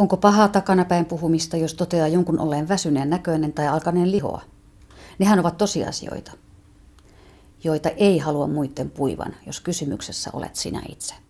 Onko pahaa takanapäin puhumista, jos toteaa jonkun olleen väsyneen näköinen tai alkaneen lihoa? Nehän ovat tosiasioita, joita ei halua muiden puivan, jos kysymyksessä olet sinä itse.